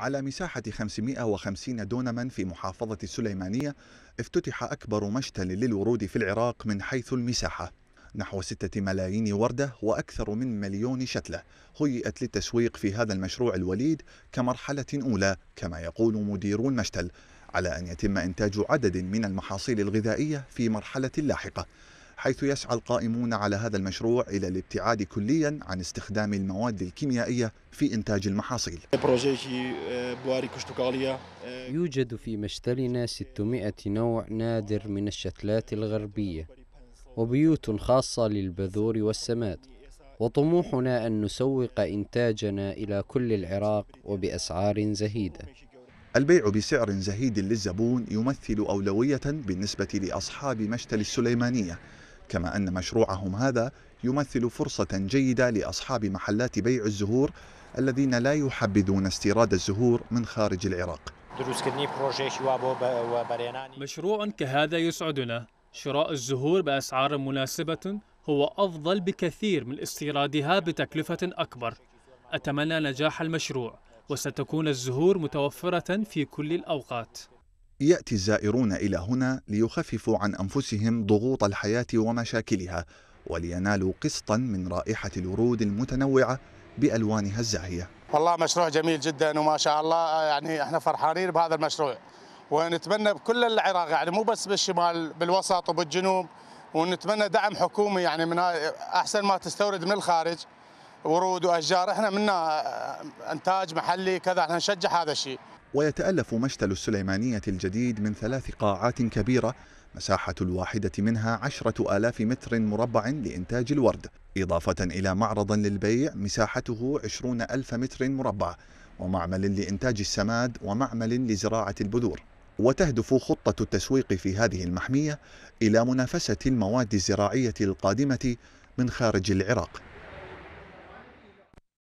على مساحة 550 دونما في محافظة السليمانية افتتح أكبر مشتل للورود في العراق من حيث المساحة نحو 6 ملايين وردة وأكثر من مليون شتلة هيئت للتسويق في هذا المشروع الوليد كمرحلة أولى كما يقول مدير المشتل على أن يتم إنتاج عدد من المحاصيل الغذائية في مرحلة لاحقة حيث يسعى القائمون على هذا المشروع إلى الابتعاد كليا عن استخدام المواد الكيميائية في إنتاج المحاصيل آه، آه، يوجد في مشتلنا 600 نوع نادر من الشتلات الغربية وبيوت خاصة للبذور والسماد وطموحنا أن نسوق إنتاجنا إلى كل العراق وبأسعار زهيدة البيع بسعر زهيد للزبون يمثل أولوية بالنسبة لأصحاب مشتل السليمانية كما أن مشروعهم هذا يمثل فرصة جيدة لأصحاب محلات بيع الزهور الذين لا يحبذون استيراد الزهور من خارج العراق مشروع كهذا يسعدنا شراء الزهور بأسعار مناسبة هو أفضل بكثير من استيرادها بتكلفة أكبر أتمنى نجاح المشروع وستكون الزهور متوفرة في كل الأوقات يأتي الزائرون إلى هنا ليخففوا عن أنفسهم ضغوط الحياة ومشاكلها ولينالوا قسطا من رائحة الورود المتنوعة بألوانها الزاهية والله مشروع جميل جدا وما شاء الله يعني احنا فرحانين بهذا المشروع ونتمنى بكل العراق يعني مو بس بالشمال بالوسط وبالجنوب ونتمنى دعم حكومي يعني من احسن ما تستورد من الخارج ورود واشجار احنا منا آه، انتاج محلي كذا احنا نشجع هذا الشيء ويتالف مشتل السليمانيه الجديد من ثلاث قاعات كبيره مساحة الواحدة منها عشرة آلاف متر مربع لإنتاج الورد إضافة إلى معرض للبيع مساحته عشرون ألف متر مربع ومعمل لإنتاج السماد ومعمل لزراعة البذور وتهدف خطة التسويق في هذه المحمية إلى منافسة المواد الزراعية القادمة من خارج العراق